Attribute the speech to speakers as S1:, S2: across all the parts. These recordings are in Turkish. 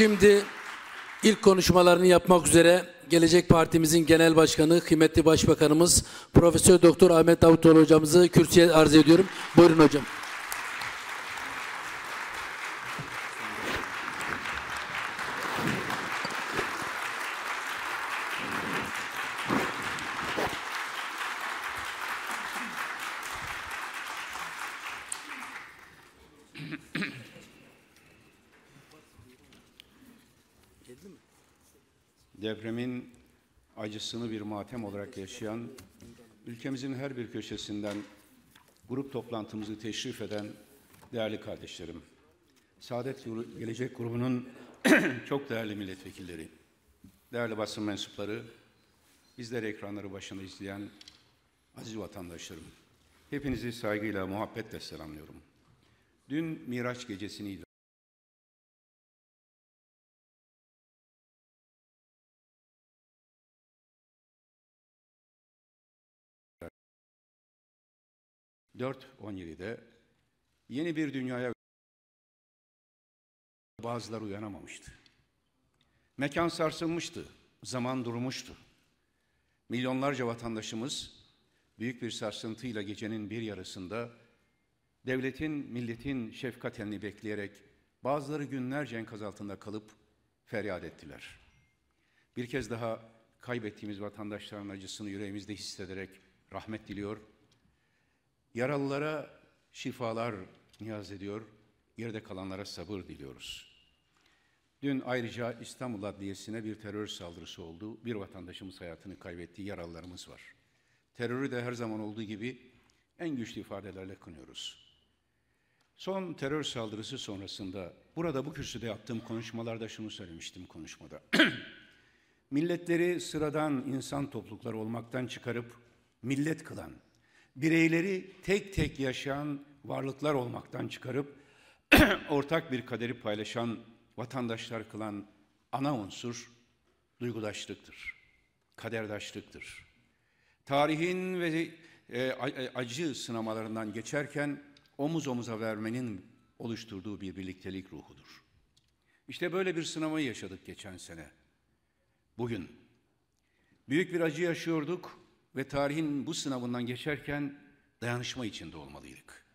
S1: Şimdi ilk konuşmalarını yapmak üzere Gelecek Partimizin Genel Başkanı, kıymetli Başbakanımız Profesör Doktor Ahmet Davutoğlu hocamızı kürsüye arz ediyorum. Buyurun hocam. acısını bir matem olarak yaşayan, ülkemizin her bir köşesinden grup toplantımızı teşrif eden değerli kardeşlerim, Saadet Gelecek Grubu'nun çok değerli milletvekilleri, değerli basın mensupları, bizleri ekranları başında izleyen aziz vatandaşlarım,
S2: hepinizi saygıyla, muhabbetle selamlıyorum. Dün Miraç gecesini 4.17'de yeni bir dünyaya
S1: bazıları uyanamamıştı. Mekan sarsılmıştı, zaman durmuştu. Milyonlarca vatandaşımız büyük bir sarsıntıyla gecenin bir yarısında devletin, milletin şefkat elini bekleyerek bazıları günlerce enkaz altında kalıp feryat ettiler. Bir kez daha kaybettiğimiz vatandaşların acısını yüreğimizde hissederek rahmet diliyor Yaralılara şifalar niyaz ediyor, geride kalanlara sabır diliyoruz. Dün ayrıca İstanbul Adliyesi'ne bir terör saldırısı oldu. Bir vatandaşımız hayatını kaybettiği yaralılarımız var. Terörü de her zaman olduğu gibi en güçlü ifadelerle kınıyoruz. Son terör saldırısı sonrasında burada bu kürsüde yaptığım konuşmalarda şunu söylemiştim konuşmada. Milletleri sıradan insan toplulukları olmaktan çıkarıp millet kılan bireyleri tek tek yaşayan varlıklar olmaktan çıkarıp ortak bir kaderi paylaşan vatandaşlar kılan ana unsur duygudaşlıktır, kaderdaşlıktır. Tarihin ve e, e, acı sınamalarından geçerken omuz omuza vermenin oluşturduğu bir birliktelik ruhudur. İşte böyle bir sınavı yaşadık geçen sene. Bugün büyük bir acı yaşıyorduk ve tarihin bu sınavından geçerken dayanışma içinde olmalıydık.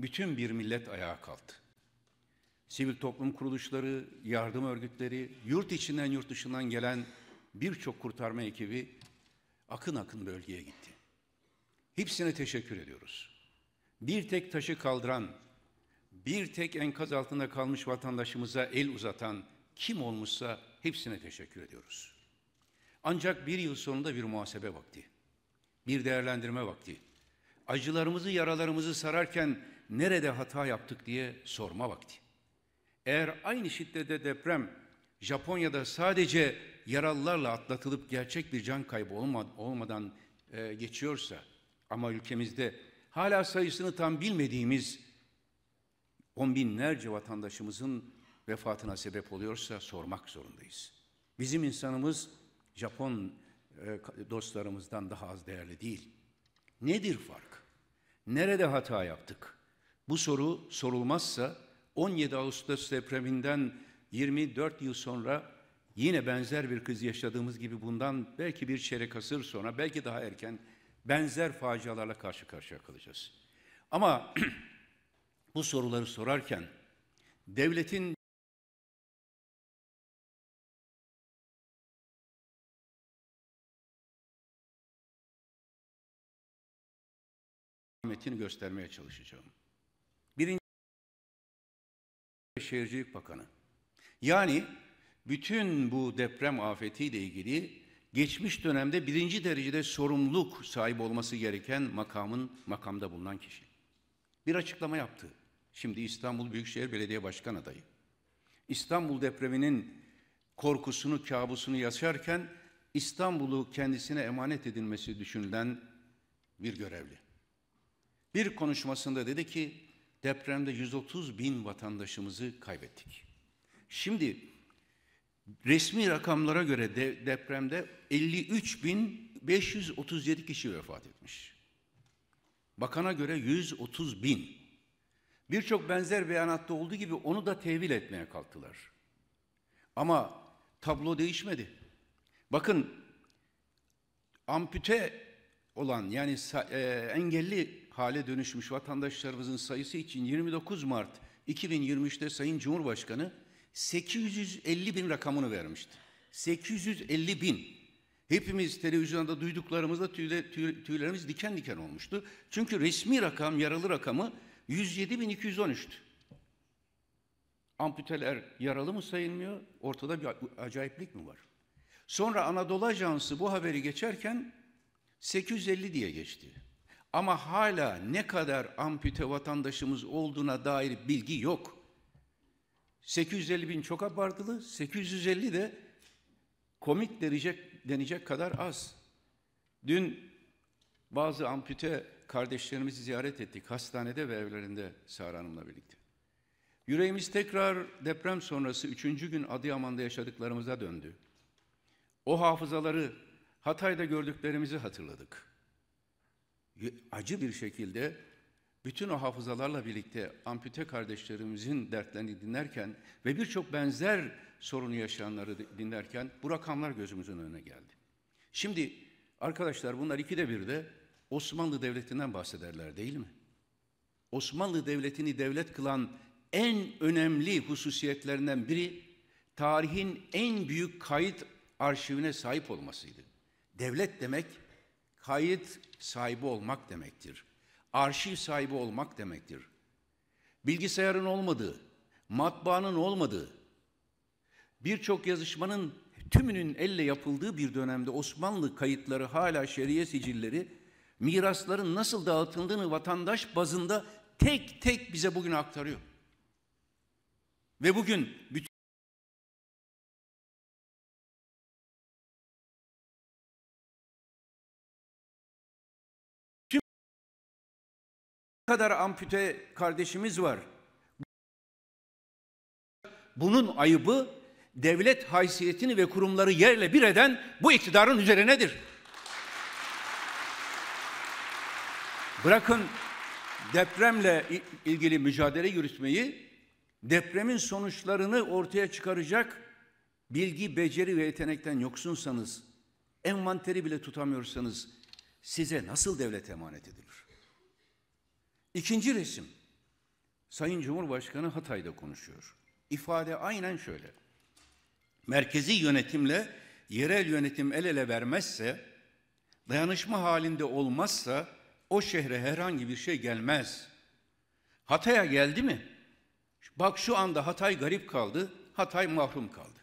S1: Bütün bir millet ayağa kalktı. Sivil toplum kuruluşları, yardım örgütleri, yurt içinden yurt dışından gelen birçok kurtarma ekibi akın akın bölgeye gitti. Hepsine teşekkür ediyoruz. Bir tek taşı kaldıran, bir tek enkaz altında kalmış vatandaşımıza el uzatan kim olmuşsa hepsine teşekkür ediyoruz. Ancak bir yıl sonunda bir muhasebe vakti bir değerlendirme vakti. Acılarımızı, yaralarımızı sararken nerede hata yaptık diye sorma vakti. Eğer aynı şiddette deprem Japonya'da sadece yaralılarla atlatılıp gerçek bir can kaybı olmadan e, geçiyorsa ama ülkemizde hala sayısını tam bilmediğimiz on binlerce vatandaşımızın vefatına sebep oluyorsa sormak zorundayız. Bizim insanımız Japon e, dostlarımızdan daha az değerli değil. Nedir fark? Nerede hata yaptık? Bu soru sorulmazsa 17 Ağustos depreminden 24 yıl sonra yine benzer bir kriz yaşadığımız gibi bundan belki bir çeyrek asır sonra belki daha erken benzer facialarla karşı karşıya kalacağız.
S2: Ama bu soruları sorarken devletin mantığını göstermeye çalışacağım. Birinci Şehircilik
S1: Bakanı. Yani bütün bu deprem afetiyle ilgili geçmiş dönemde birinci derecede sorumluluk sahibi olması gereken makamın makamda bulunan kişi. Bir açıklama yaptı. Şimdi İstanbul Büyükşehir Belediye Başkan adayı. İstanbul depreminin korkusunu, kabusunu yaşarken İstanbul'u kendisine emanet edilmesi düşünülen bir görevli. Bir konuşmasında dedi ki depremde 130 bin vatandaşımızı kaybettik. Şimdi resmi rakamlara göre de, depremde 53 bin 537 kişi vefat etmiş. Bakana göre 130 bin. Birçok benzer beyanatta olduğu gibi onu da tevil etmeye kalktılar. Ama tablo değişmedi. Bakın ampute olan yani e, engelli hale dönüşmüş vatandaşlarımızın sayısı için 29 Mart 2023'te Sayın Cumhurbaşkanı 850 bin rakamını vermişti. 850 bin. Hepimiz televizyonda duyduklarımızda tüyler, tüylerimiz diken diken olmuştu. Çünkü resmi rakam, yaralı rakamı 107.213'tü. Amputeler yaralı mı sayılmıyor? Ortada bir acayiplik mi var? Sonra Anadolu Ajansı bu haberi geçerken 850 diye geçti. Ama hala ne kadar ampute vatandaşımız olduğuna dair bilgi yok. 850 bin çok abartılı, 850 de komik denecek, denecek kadar az. Dün bazı ampute kardeşlerimizi ziyaret ettik hastanede ve evlerinde Sara Hanım'la birlikte. Yüreğimiz tekrar deprem sonrası üçüncü gün Adıyaman'da yaşadıklarımıza döndü. O hafızaları Hatay'da gördüklerimizi hatırladık acı bir şekilde bütün o hafızalarla birlikte ampute kardeşlerimizin dertlerini dinlerken ve birçok benzer sorunu yaşayanları dinlerken bu rakamlar gözümüzün önüne geldi. Şimdi arkadaşlar bunlar ikide bir de Osmanlı Devleti'nden bahsederler değil mi? Osmanlı Devleti'ni devlet kılan en önemli hususiyetlerinden biri tarihin en büyük kayıt arşivine sahip olmasıydı. Devlet demek kayıt sahibi olmak demektir. Arşiv sahibi olmak demektir. Bilgisayarın olmadığı, matbaanın olmadığı, birçok yazışmanın tümünün elle yapıldığı bir dönemde Osmanlı kayıtları hala şeriye sicilleri mirasların nasıl dağıtıldığını
S3: vatandaş bazında tek tek bize bugün aktarıyor. Ve bugün bütün
S2: kadar ampute kardeşimiz var.
S1: Bunun ayıbı devlet haysiyetini ve kurumları yerle bir eden bu iktidarın üzerinedir. Bırakın depremle ilgili mücadele yürütmeyi, depremin sonuçlarını ortaya çıkaracak bilgi, beceri ve yetenekten yoksunsanız, envanteri bile tutamıyorsanız size nasıl devlet emanet edilir? İkinci resim. Sayın Cumhurbaşkanı Hatay'da konuşuyor. İfade aynen şöyle. Merkezi yönetimle yerel yönetim el ele vermezse, dayanışma halinde olmazsa o şehre herhangi bir şey gelmez. Hatay'a geldi mi? Bak şu anda Hatay garip kaldı, Hatay mahrum kaldı.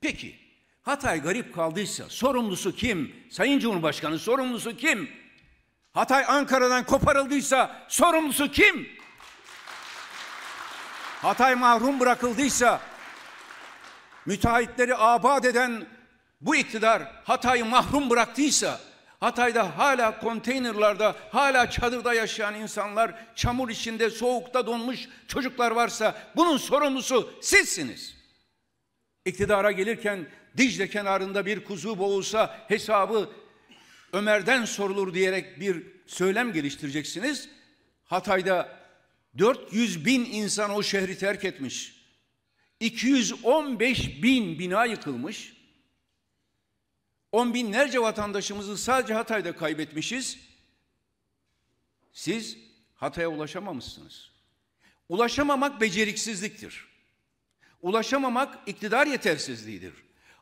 S1: Peki, Hatay garip kaldıysa sorumlusu kim? Sayın Cumhurbaşkanı sorumlusu kim? Hatay Ankara'dan koparıldıysa sorumlusu kim? Hatay mahrum bırakıldıysa müteahhitleri abad eden bu iktidar Hatay'ı mahrum bıraktıysa Hatay'da hala konteynerlarda, hala çadırda yaşayan insanlar, çamur içinde, soğukta donmuş çocuklar varsa bunun sorumlusu sizsiniz. İktidara gelirken Dicle kenarında bir kuzu boğulsa hesabı Ömer'den sorulur diyerek bir söylem geliştireceksiniz. Hatay'da 400 bin insan o şehri terk etmiş. 215 bin bina yıkılmış. On binlerce vatandaşımızı sadece Hatay'da kaybetmişiz. Siz Hatay'a ulaşamamışsınız. Ulaşamamak beceriksizliktir. Ulaşamamak iktidar yetersizliğidir.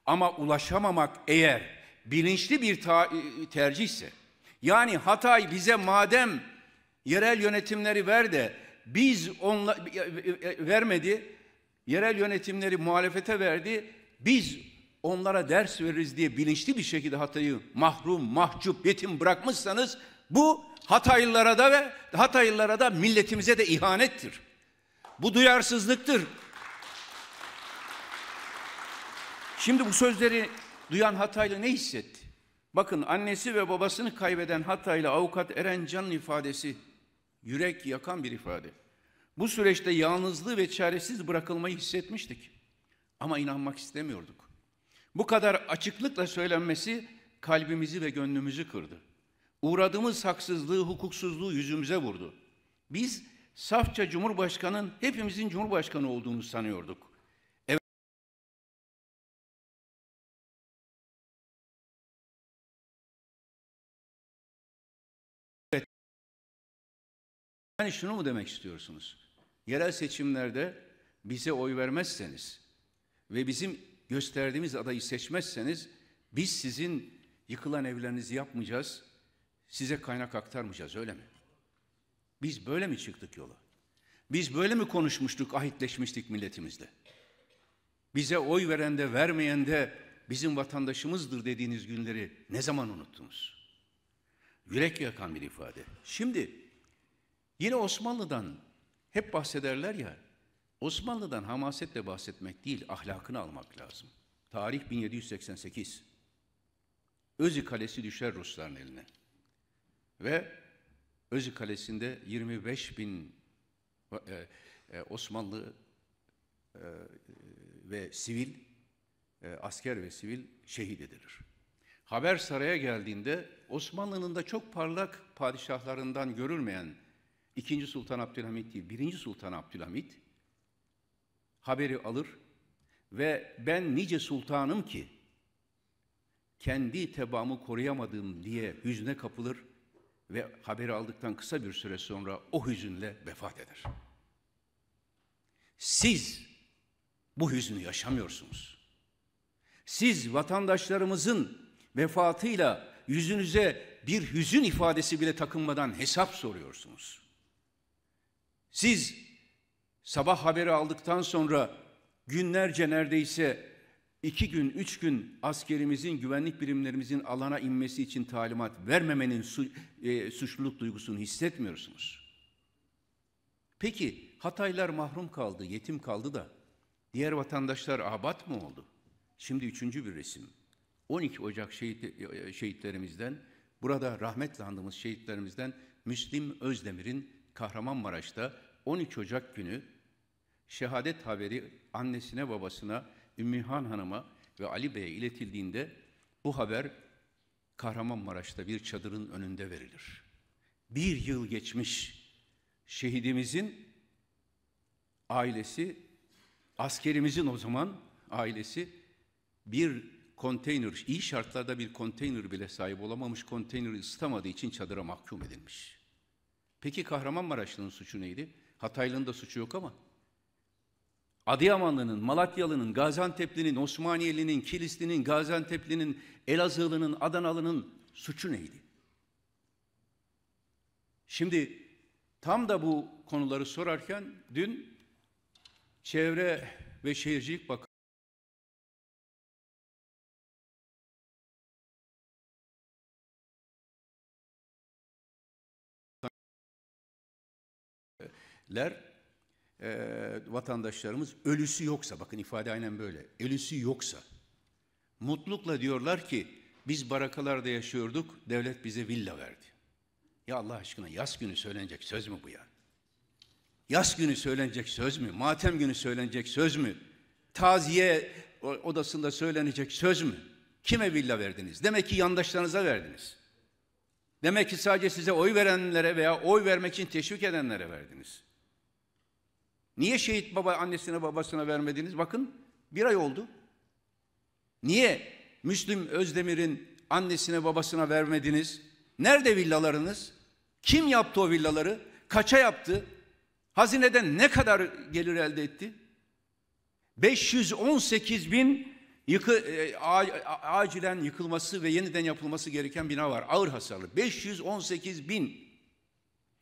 S1: Ama ulaşamamak eğer bilinçli bir tercihse, yani Hatay bize madem yerel yönetimleri ver de biz onla e, e, e, vermedi, yerel yönetimleri muhalefete verdi, biz onlara ders veririz diye bilinçli bir şekilde Hatay'ı mahrum, mahcup, yetim bırakmışsanız bu Hataylılara da ve Hataylılara da milletimize de ihanettir. Bu duyarsızlıktır. Şimdi bu sözleri duyan Hataylı ne hissetti? Bakın annesi ve babasını kaybeden Hataylı avukat Eren Can'ın ifadesi yürek yakan bir ifade. Bu süreçte yalnızlığı ve çaresiz bırakılmayı hissetmiştik. Ama inanmak istemiyorduk. Bu kadar açıklıkla söylenmesi kalbimizi ve gönlümüzü kırdı. Uğradığımız haksızlığı, hukuksuzluğu yüzümüze vurdu.
S3: Biz safça Cumhurbaşkanı'nın hepimizin Cumhurbaşkanı olduğunu sanıyorduk.
S2: Yani şunu mu demek istiyorsunuz? Yerel seçimlerde bize oy vermezseniz
S1: ve bizim gösterdiğimiz adayı seçmezseniz biz sizin yıkılan evlerinizi yapmayacağız, size kaynak aktarmayacağız öyle mi? Biz böyle mi çıktık yola? Biz böyle mi konuşmuştuk, ahitleşmiştik milletimizle? Bize oy veren de vermeyen de bizim vatandaşımızdır dediğiniz günleri ne zaman unuttunuz? Yürek yakan bir ifade. Şimdi Yine Osmanlı'dan hep bahsederler ya, Osmanlı'dan hamasetle bahsetmek değil, ahlakını almak lazım. Tarih 1788. Özü Kalesi düşer Rusların eline. Ve Özü Kalesi'nde 25 bin e, e, Osmanlı e, ve sivil, e, asker ve sivil şehit edilir. Haber saraya geldiğinde Osmanlı'nın da çok parlak padişahlarından görülmeyen İkinci Sultan Abdülhamit değil, Birinci Sultan Abdülhamit haberi alır ve ben nice sultanım ki kendi tebamı koruyamadığım diye hüzne kapılır ve haberi aldıktan kısa bir süre sonra o hüzünle vefat eder. Siz bu hüznü yaşamıyorsunuz. Siz vatandaşlarımızın vefatıyla yüzünüze bir hüzün ifadesi bile takınmadan hesap soruyorsunuz. Siz sabah haberi aldıktan sonra günlerce neredeyse iki gün, üç gün askerimizin, güvenlik birimlerimizin alana inmesi için talimat vermemenin su, e, suçluluk duygusunu hissetmiyorsunuz. Peki Hataylar mahrum kaldı, yetim kaldı da diğer vatandaşlar abat mı oldu? Şimdi üçüncü bir resim. 12 Ocak şehit, e, şehitlerimizden, burada rahmetle andığımız şehitlerimizden Müslim Özdemir'in Kahramanmaraş'ta 13 Ocak günü şehadet haberi annesine babasına Ümmühan Hanım'a ve Ali Bey'e iletildiğinde bu haber Kahramanmaraş'ta bir çadırın önünde verilir. Bir yıl geçmiş şehidimizin ailesi, askerimizin o zaman ailesi bir konteyner, iyi şartlarda bir konteyner bile sahip olamamış, konteyneri ısıtamadığı için çadıra mahkum edilmiş. Peki Kahramanmaraşlı'nın suçu neydi? Hataylı'nın da suçu yok ama. Adıyamanlı'nın, Malatyalı'nın, Gaziantep'linin, Osmaniyeli'nin, Kilisli'nin, Gaziantep'linin, Elazığlı'nın, Adanalı'nın suçu neydi? Şimdi
S3: tam da bu konuları sorarken dün Çevre ve Şehircilik Bakanı
S2: ler e, vatandaşlarımız ölüsü yoksa
S1: bakın ifade aynen böyle ölüsü yoksa mutlulukla diyorlar ki biz barakalarda yaşıyorduk devlet bize villa verdi. Ya Allah aşkına yaz günü söylenecek söz mü bu ya? Yaz günü söylenecek söz mü? Matem günü söylenecek söz mü? Taziye odasında söylenecek söz mü? Kime villa verdiniz? Demek ki yandaşlarınıza verdiniz. Demek ki sadece size oy verenlere veya oy vermek için teşvik edenlere verdiniz. Niye şehit baba annesine babasına vermediniz? Bakın bir ay oldu. Niye Müslüm Özdemir'in annesine babasına vermediniz? Nerede villalarınız? Kim yaptı o villaları? Kaça yaptı? Hazineden ne kadar gelir elde etti? 518 bin yıkı, e, acilen yıkılması ve yeniden yapılması gereken bina var. Ağır hasarlı. 518 bin.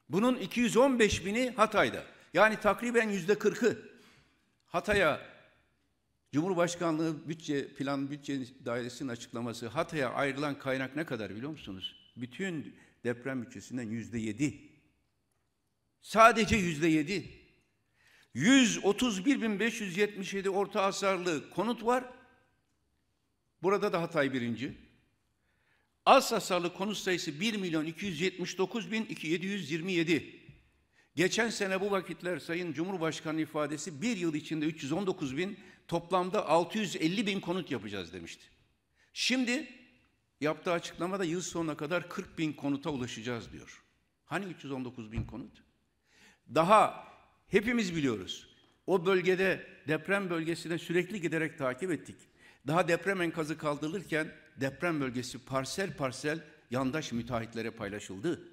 S1: Bunun 215 bini Hatay'da. Yani takriben yüzde kırkı Hatay'a Cumhurbaşkanlığı bütçe plan bütçe dairesinin açıklaması Hatay'a ayrılan kaynak ne kadar biliyor musunuz? Bütün deprem bütçesinden yüzde yedi. Sadece yüzde yedi. 131.577 orta hasarlı konut var. Burada da Hatay birinci. Az hasarlı konut sayısı 1 milyon 279 bin Geçen sene bu vakitler Sayın Cumhurbaşkanı ifadesi bir yıl içinde 319 bin toplamda 650 bin konut yapacağız demişti. Şimdi yaptığı açıklamada yıl sonuna kadar 40 bin konuta ulaşacağız diyor. Hani 319 bin konut? Daha hepimiz biliyoruz. O bölgede deprem bölgesine sürekli giderek takip ettik. Daha deprem enkazı kaldırılırken deprem bölgesi parsel parsel yandaş müteahhitlere paylaşıldı.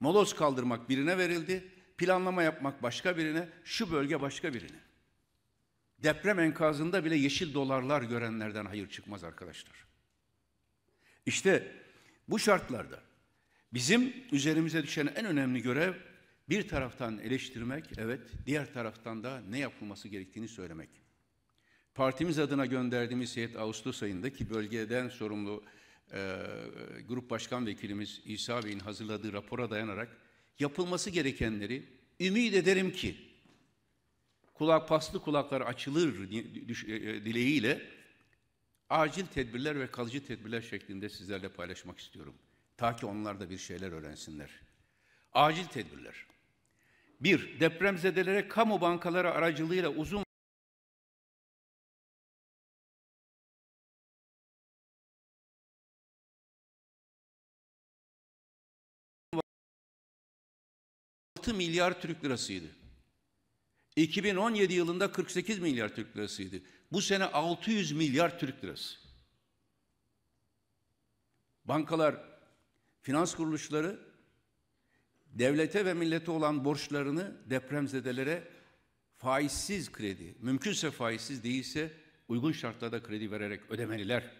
S1: Moloz kaldırmak birine verildi, planlama yapmak başka birine, şu bölge başka birine. Deprem enkazında bile yeşil dolarlar görenlerden hayır çıkmaz arkadaşlar. İşte bu şartlarda bizim üzerimize düşen en önemli görev bir taraftan eleştirmek, evet, diğer taraftan da ne yapılması gerektiğini söylemek. Partimiz adına gönderdiğimiz heyet Ağustos ayında ki bölgeden sorumlu e, Grup Başkan Vekilimiz İsa Bey'in hazırladığı rapora dayanarak yapılması gerekenleri ümit ederim ki kulak paslı kulaklar açılır e, e, dileğiyle acil tedbirler ve kalıcı tedbirler şeklinde sizlerle paylaşmak istiyorum. Ta ki onlar da bir şeyler öğrensinler. Acil
S2: tedbirler. Bir, depremzedelere kamu bankaları aracılığıyla uzun 6 milyar Türk lirasıydı. 2017 yılında 48
S1: milyar Türk lirasıydı. Bu sene 600 milyar Türk lirası. Bankalar, finans kuruluşları devlete ve millete olan borçlarını depremzedelere faizsiz kredi, mümkünse faizsiz değilse uygun şartlarda kredi vererek ödemeliler.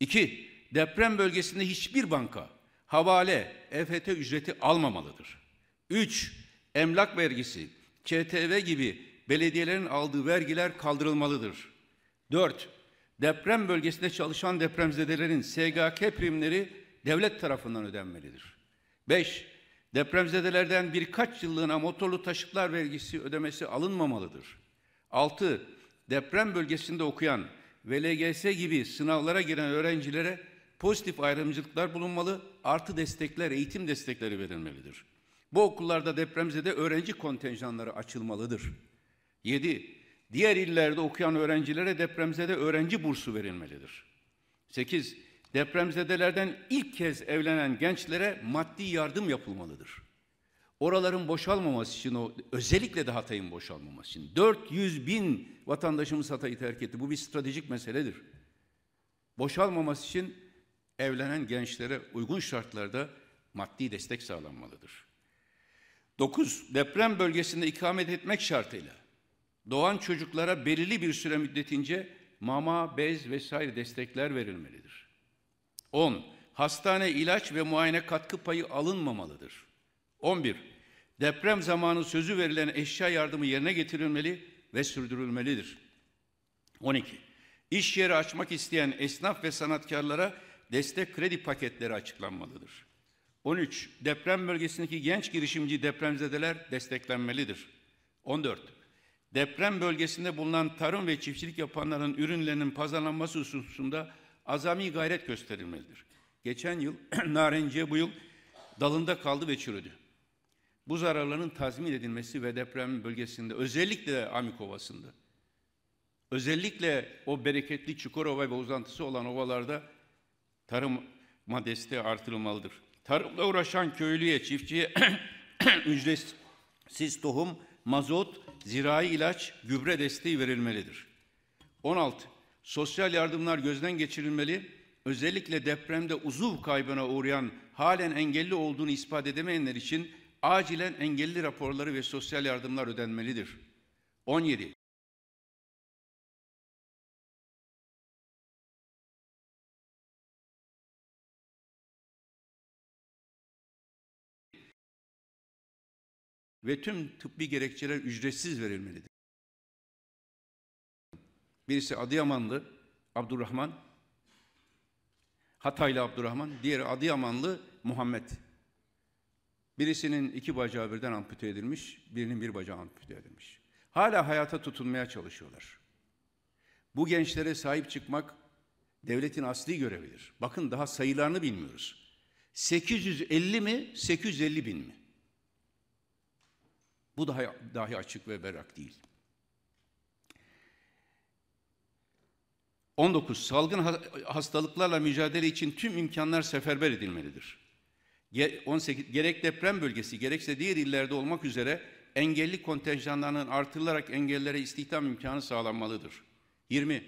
S1: İki, deprem bölgesinde hiçbir banka havale, EFT ücreti almamalıdır. 3. Emlak vergisi, ÇTV gibi belediyelerin aldığı vergiler kaldırılmalıdır. 4. Deprem bölgesinde çalışan depremzedelerin SGK primleri devlet tarafından ödenmelidir. 5. Depremzedelerden birkaç yıllığına motorlu taşıtlar vergisi ödemesi alınmamalıdır. 6. Deprem bölgesinde okuyan V.L.G.S. gibi sınavlara giren öğrencilere pozitif ayrımcılıklar bulunmalı, artı destekler, eğitim destekleri verilmelidir. Bu okullarda depremzede öğrenci kontenjanları açılmalıdır. 7. Diğer illerde okuyan öğrencilere depremzede öğrenci bursu verilmelidir. 8. Depremzedelerden ilk kez evlenen gençlere maddi yardım yapılmalıdır. Oraların boşalmaması için, o, özellikle de Hatay'ın boşalmaması için. 400 bin vatandaşımız Hatay'ı terk etti. Bu bir stratejik meseledir. Boşalmaması için evlenen gençlere uygun şartlarda maddi destek sağlanmalıdır. 9. Deprem bölgesinde ikamet etmek şartıyla doğan çocuklara belirli bir süre müddetince mama, bez vesaire destekler verilmelidir. 10. Hastane, ilaç ve muayene katkı payı alınmamalıdır. 11. Deprem zamanı sözü verilen eşya yardımı yerine getirilmeli ve sürdürülmelidir. 12. İş yeri açmak isteyen esnaf ve sanatkarlara destek kredi paketleri açıklanmalıdır. 13. Deprem bölgesindeki genç girişimci depremzedeler desteklenmelidir. 14. Deprem bölgesinde bulunan tarım ve çiftçilik yapanların ürünlerinin pazarlanması hususunda azami gayret gösterilmelidir. Geçen yıl narenciye bu yıl dalında kaldı ve çürüdü. Bu zararların tazmin edilmesi ve deprem bölgesinde özellikle Amik Ovası'nda özellikle o bereketli Çukurova ve uzantısı olan ovalarda tarım maddesi artırılmalıdır. Tarımla uğraşan köylüye, çiftçiye ücretsiz tohum, mazot, zirai ilaç, gübre desteği verilmelidir. 16. Sosyal yardımlar gözden geçirilmeli, özellikle depremde uzuv kaybına uğrayan, halen engelli olduğunu ispat edemeyenler için
S2: acilen engelli raporları ve sosyal yardımlar ödenmelidir. 17.
S3: ve tüm tıbbi gerekçeler ücretsiz verilmelidir. Birisi Adıyamanlı Abdurrahman,
S1: Hataylı Abdurrahman, diğeri Adıyamanlı Muhammed. Birisinin iki bacağı birden ampute edilmiş, birinin bir bacağı ampute edilmiş. Hala hayata tutunmaya çalışıyorlar. Bu gençlere sahip çıkmak devletin asli görevidir. Bakın daha sayılarını bilmiyoruz. 850 mi, 850 bin mi? Bu daha dahi açık ve berrak değil. 19. Salgın hastalıklarla mücadele için tüm imkanlar seferber edilmelidir. 18. Gerek deprem bölgesi gerekse diğer illerde olmak üzere engelli kontenjanlarının artırılarak engellere istihdam imkanı sağlanmalıdır. 20.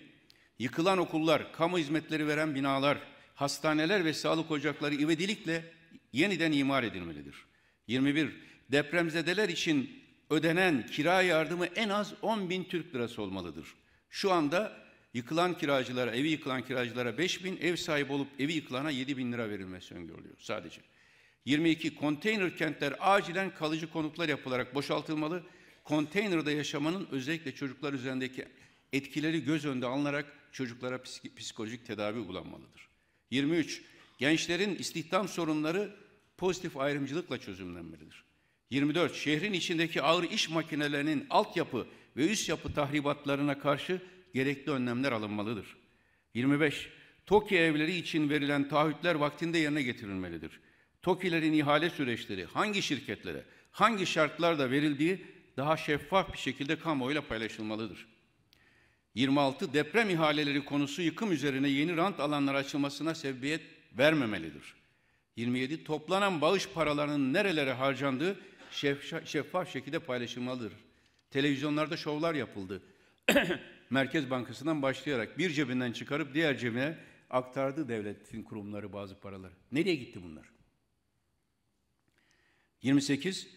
S1: Yıkılan okullar, kamu hizmetleri veren binalar, hastaneler ve sağlık ocakları ivedilikle yeniden imar edilmelidir. 21. Depremzedeler için ödenen kira yardımı en az 10 bin Türk lirası olmalıdır. Şu anda yıkılan kiracılara, evi yıkılan kiracılara 5 bin, ev sahibi olup evi yıkılana 7 bin lira verilmesi öngörülüyor sadece. 22. Konteyner kentler acilen kalıcı konutlar yapılarak boşaltılmalı. Konteynerde yaşamanın özellikle çocuklar üzerindeki etkileri göz önünde alınarak çocuklara psikolojik tedavi uygulanmalıdır. 23. Gençlerin istihdam sorunları pozitif ayrımcılıkla çözümlenmelidir. 24. Şehrin içindeki ağır iş makinelerinin altyapı ve üst yapı tahribatlarına karşı gerekli önlemler alınmalıdır. 25. TOKİ evleri için verilen taahhütler vaktinde yerine getirilmelidir. TOKİ'lerin ihale süreçleri hangi şirketlere, hangi şartlarda verildiği daha şeffaf bir şekilde kamuoyuyla paylaşılmalıdır. 26. Deprem ihaleleri konusu yıkım üzerine yeni rant alanları açılmasına sebebiyet vermemelidir. 27. Toplanan bağış paralarının nerelere harcandığı şeffaf, şekilde paylaşılmalıdır. Televizyonlarda şovlar yapıldı. Merkez Bankası'ndan başlayarak bir cebinden çıkarıp diğer cebine aktardı devletin kurumları bazı paraları. Nereye gitti bunlar? 28.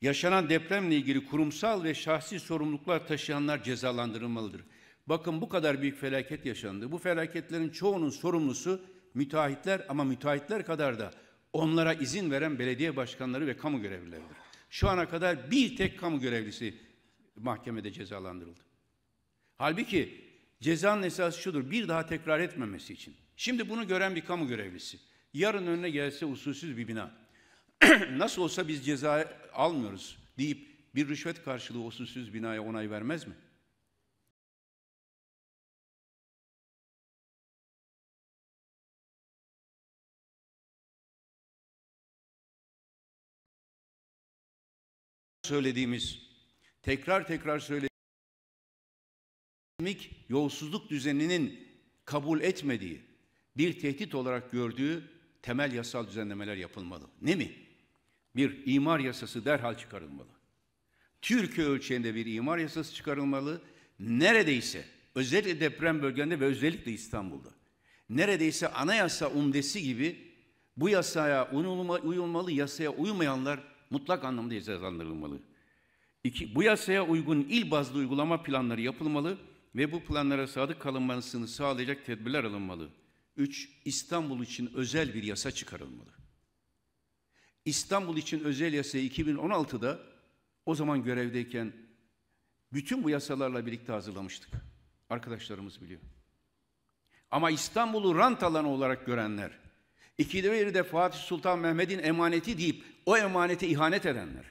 S1: Yaşanan depremle ilgili kurumsal ve şahsi sorumluluklar taşıyanlar cezalandırılmalıdır. Bakın bu kadar büyük felaket yaşandı. Bu felaketlerin çoğunun sorumlusu müteahhitler ama müteahhitler kadar da onlara izin veren belediye başkanları ve kamu görevlileridir. Şu ana kadar bir tek kamu görevlisi mahkemede cezalandırıldı. Halbuki cezanın esası şudur, bir daha tekrar etmemesi için. Şimdi bunu gören bir kamu görevlisi, yarın önüne gelse usulsüz bir bina, nasıl olsa biz ceza
S3: almıyoruz deyip bir rüşvet karşılığı usulsüz binaya onay vermez mi? söylediğimiz, tekrar tekrar söylediğimiz yolsuzluk düzeninin kabul etmediği, bir tehdit
S1: olarak gördüğü temel yasal düzenlemeler yapılmalı. Ne mi? Bir imar yasası derhal çıkarılmalı. Türkiye ölçeğinde bir imar yasası çıkarılmalı. Neredeyse özellikle deprem bölgelerinde ve özellikle İstanbul'da neredeyse anayasa umdesi gibi bu yasaya uyulma, uyulmalı, yasaya uymayanlar mutlak anlamda cezalandırılmalı. İki, bu yasaya uygun il bazlı uygulama planları yapılmalı ve bu planlara sadık kalınmasını sağlayacak tedbirler alınmalı. Üç, İstanbul için özel bir yasa çıkarılmalı. İstanbul için özel yasayı 2016'da o zaman görevdeyken bütün bu yasalarla birlikte hazırlamıştık. Arkadaşlarımız biliyor. Ama İstanbul'u rant alanı olarak görenler, İkileri de Fatih Sultan Mehmet'in emaneti deyip o emanete ihanet edenler.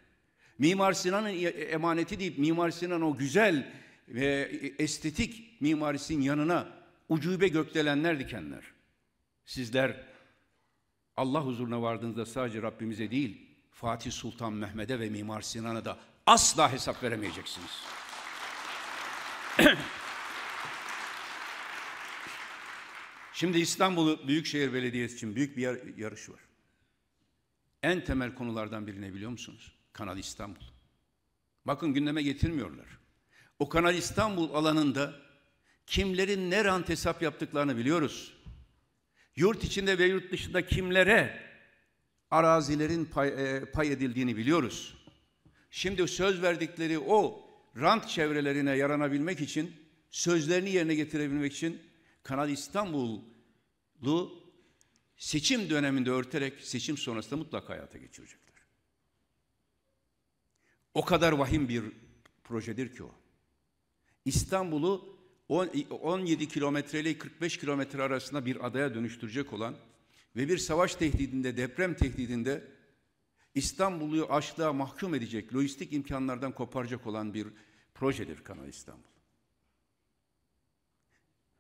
S1: Mimar Sinan'ın emaneti deyip Mimar Sinan o güzel ve estetik mimarisinin yanına ucube gökdelenler dikenler. Sizler Allah huzuruna vardığınızda sadece Rabbimize değil Fatih Sultan Mehmet'e ve Mimar Sinan'a da asla hesap veremeyeceksiniz. Şimdi İstanbul Büyükşehir Belediyesi için büyük bir yarış var. En temel konulardan birine biliyor musunuz? Kanal İstanbul. Bakın gündeme getirmiyorlar. O Kanal İstanbul alanında kimlerin ne rant hesap yaptıklarını biliyoruz. Yurt içinde ve yurt dışında kimlere arazilerin pay, e, pay edildiğini biliyoruz. Şimdi söz verdikleri o rant çevrelerine yaranabilmek için, sözlerini yerine getirebilmek için Kanal İstanbul'u seçim döneminde örterek seçim sonrasında mutlaka hayata geçirecekler. O kadar vahim bir projedir ki o. İstanbul'u 17 kilometre ile 45 kilometre arasında bir adaya dönüştürecek olan ve bir savaş tehdidinde, deprem tehdidinde İstanbul'u açlığa mahkum edecek, lojistik imkanlardan koparacak olan bir projedir Kanal İstanbul.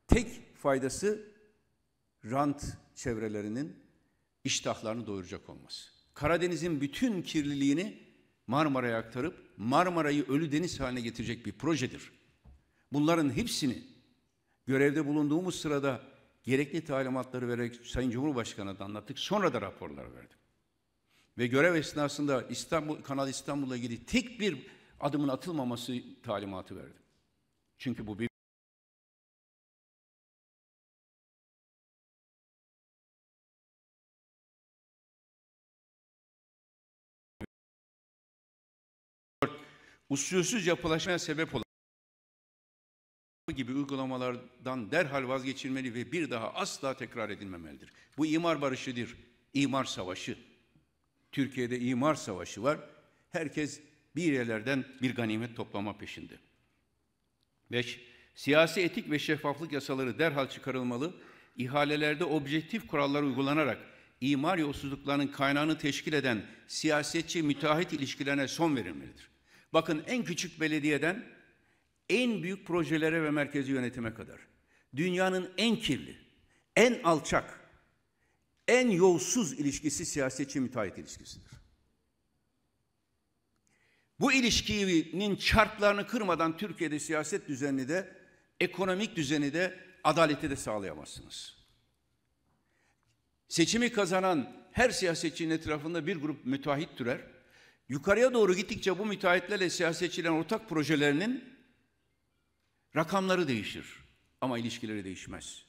S1: Tek faydası rant çevrelerinin iştahlarını doyuracak olması. Karadeniz'in bütün kirliliğini Marmara'ya aktarıp Marmara'yı ölü deniz haline getirecek bir projedir. Bunların hepsini görevde bulunduğumuz sırada gerekli talimatları vererek Sayın Cumhurbaşkanı'na da anlattık. Sonra da raporlar verdim. Ve görev esnasında İstanbul, Kanal
S3: İstanbul'a ilgili tek bir adımın atılmaması talimatı verdim. Çünkü bu bir
S2: usulsüz yapılaşmaya sebep olan
S1: gibi uygulamalardan derhal vazgeçilmeli ve bir daha asla tekrar edilmemelidir. Bu imar barışıdır, imar savaşı. Türkiye'de imar savaşı var. Herkes bir yerlerden bir ganimet toplama peşinde. 5. Siyasi etik ve şeffaflık yasaları derhal çıkarılmalı. İhalelerde objektif kurallar uygulanarak imar yolsuzluklarının kaynağını teşkil eden siyasetçi müteahhit ilişkilerine son verilmelidir. Bakın en küçük belediyeden en büyük projelere ve merkezi yönetime kadar. Dünyanın en kirli, en alçak, en yolsuz ilişkisi siyasetçi müteahhit ilişkisidir. Bu ilişkinin çarplarını kırmadan Türkiye'de siyaset düzenini de, ekonomik düzeni de, adaleti de sağlayamazsınız. Seçimi kazanan her siyasetçinin etrafında bir grup müteahhit türer Yukarıya doğru gittikçe bu müteahhitlerle siyasetçilerin ortak projelerinin rakamları değişir ama ilişkileri değişmez.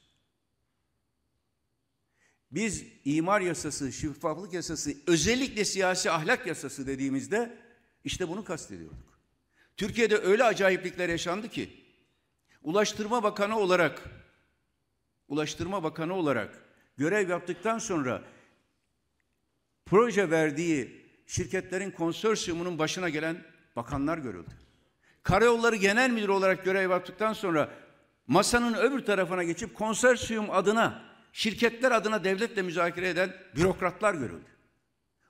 S1: Biz imar yasası, şeffaflık yasası, özellikle siyasi ahlak yasası dediğimizde işte bunu kastediyorduk. Türkiye'de öyle acayiplikler yaşandı ki Ulaştırma Bakanı olarak Ulaştırma Bakanı olarak görev yaptıktan sonra proje verdiği şirketlerin konsorsiyumunun başına gelen bakanlar görüldü. Karayolları Genel müdür olarak görev yaptıktan sonra masanın öbür tarafına geçip konsorsiyum adına, şirketler adına devletle müzakere eden bürokratlar görüldü.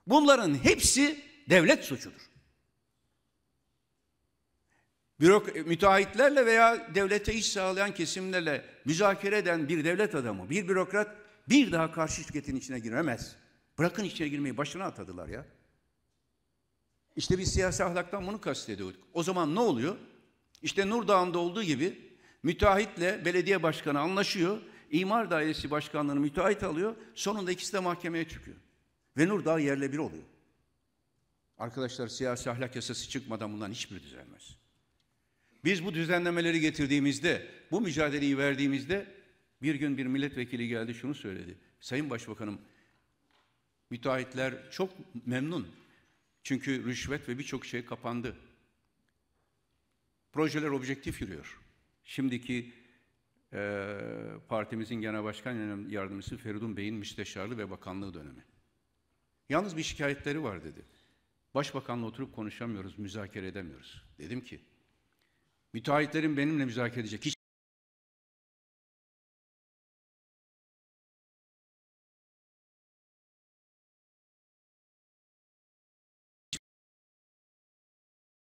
S1: Bunların hepsi devlet suçudur. Bürok müteahhitlerle veya devlete iş sağlayan kesimlerle müzakere eden bir devlet adamı, bir bürokrat bir daha karşı şirketin içine giremez. Bırakın içine girmeyi başına atadılar ya. İşte bir siyasi ahlaktan bunu kastediyorduk. O zaman ne oluyor? İşte Nur Dağı'nda olduğu gibi müteahhitle belediye başkanı anlaşıyor. İmar dairesi başkanlığını müteahhit alıyor. Sonunda ikisi de mahkemeye çıkıyor. Ve Nur Dağı yerle bir oluyor. Arkadaşlar siyasi ahlak yasası çıkmadan bundan hiçbir düzelmez. Biz bu düzenlemeleri getirdiğimizde, bu mücadeleyi verdiğimizde bir gün bir milletvekili geldi şunu söyledi. Sayın Başbakanım, müteahhitler çok memnun çünkü rüşvet ve birçok şey kapandı. Projeler objektif yürüyor. Şimdiki e, partimizin genel başkan yardımcısı Feridun Bey'in müsteşarlığı ve bakanlığı dönemi. Yalnız bir şikayetleri var dedi. Başbakanla
S3: oturup konuşamıyoruz, müzakere edemiyoruz. Dedim ki, müteahhitlerim benimle müzakere edecek. Hiç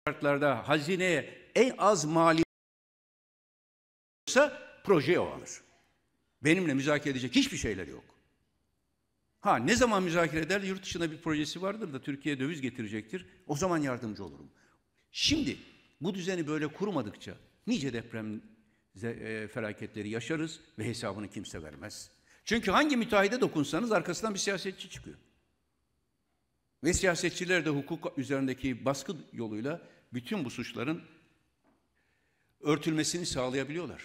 S3: şartlarda hazineye en az mali olsa projeyi o alır. Benimle müzakere edecek hiçbir şeyler yok.
S1: Ha ne zaman müzakere eder? Yurt dışında bir projesi vardır da Türkiye'ye döviz getirecektir. O zaman yardımcı olurum. Şimdi bu düzeni böyle kurmadıkça nice deprem e, felaketleri yaşarız ve hesabını kimse vermez. Çünkü hangi müteahhide dokunsanız arkasından bir siyasetçi çıkıyor. Ve siyasetçiler de hukuk üzerindeki baskı yoluyla bütün bu suçların örtülmesini sağlayabiliyorlar.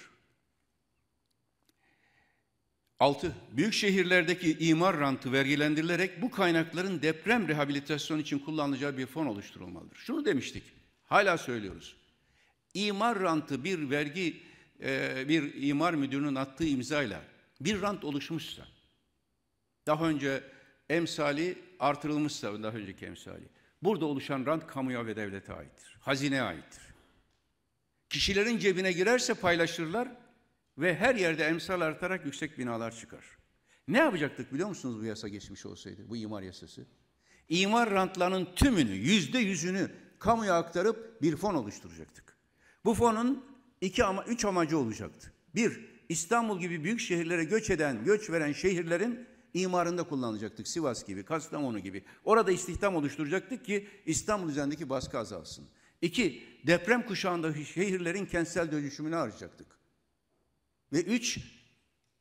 S1: Altı, büyük şehirlerdeki imar rantı vergilendirilerek bu kaynakların deprem rehabilitasyonu için kullanılacağı bir fon oluşturulmalıdır. Şunu demiştik, hala söylüyoruz. İmar rantı bir vergi, e, bir imar müdürünün attığı imzayla bir rant oluşmuşsa, daha önce emsali artırılmışsa, daha önceki emsali, Burada oluşan rant kamuya ve devlete aittir. Hazineye aittir. Kişilerin cebine girerse paylaşırlar ve her yerde emsal artarak yüksek binalar çıkar. Ne yapacaktık biliyor musunuz bu yasa geçmiş olsaydı, bu imar yasası? İmar rantlarının tümünü, yüzde yüzünü kamuya aktarıp bir fon oluşturacaktık. Bu fonun iki ama üç amacı olacaktı. Bir, İstanbul gibi büyük şehirlere göç eden, göç veren şehirlerin imarında kullanacaktık. Sivas gibi, Kastamonu gibi. Orada istihdam oluşturacaktık ki İstanbul üzerindeki baskı azalsın. İki, deprem kuşağında şehirlerin kentsel dönüşümünü arayacaktık. Ve üç,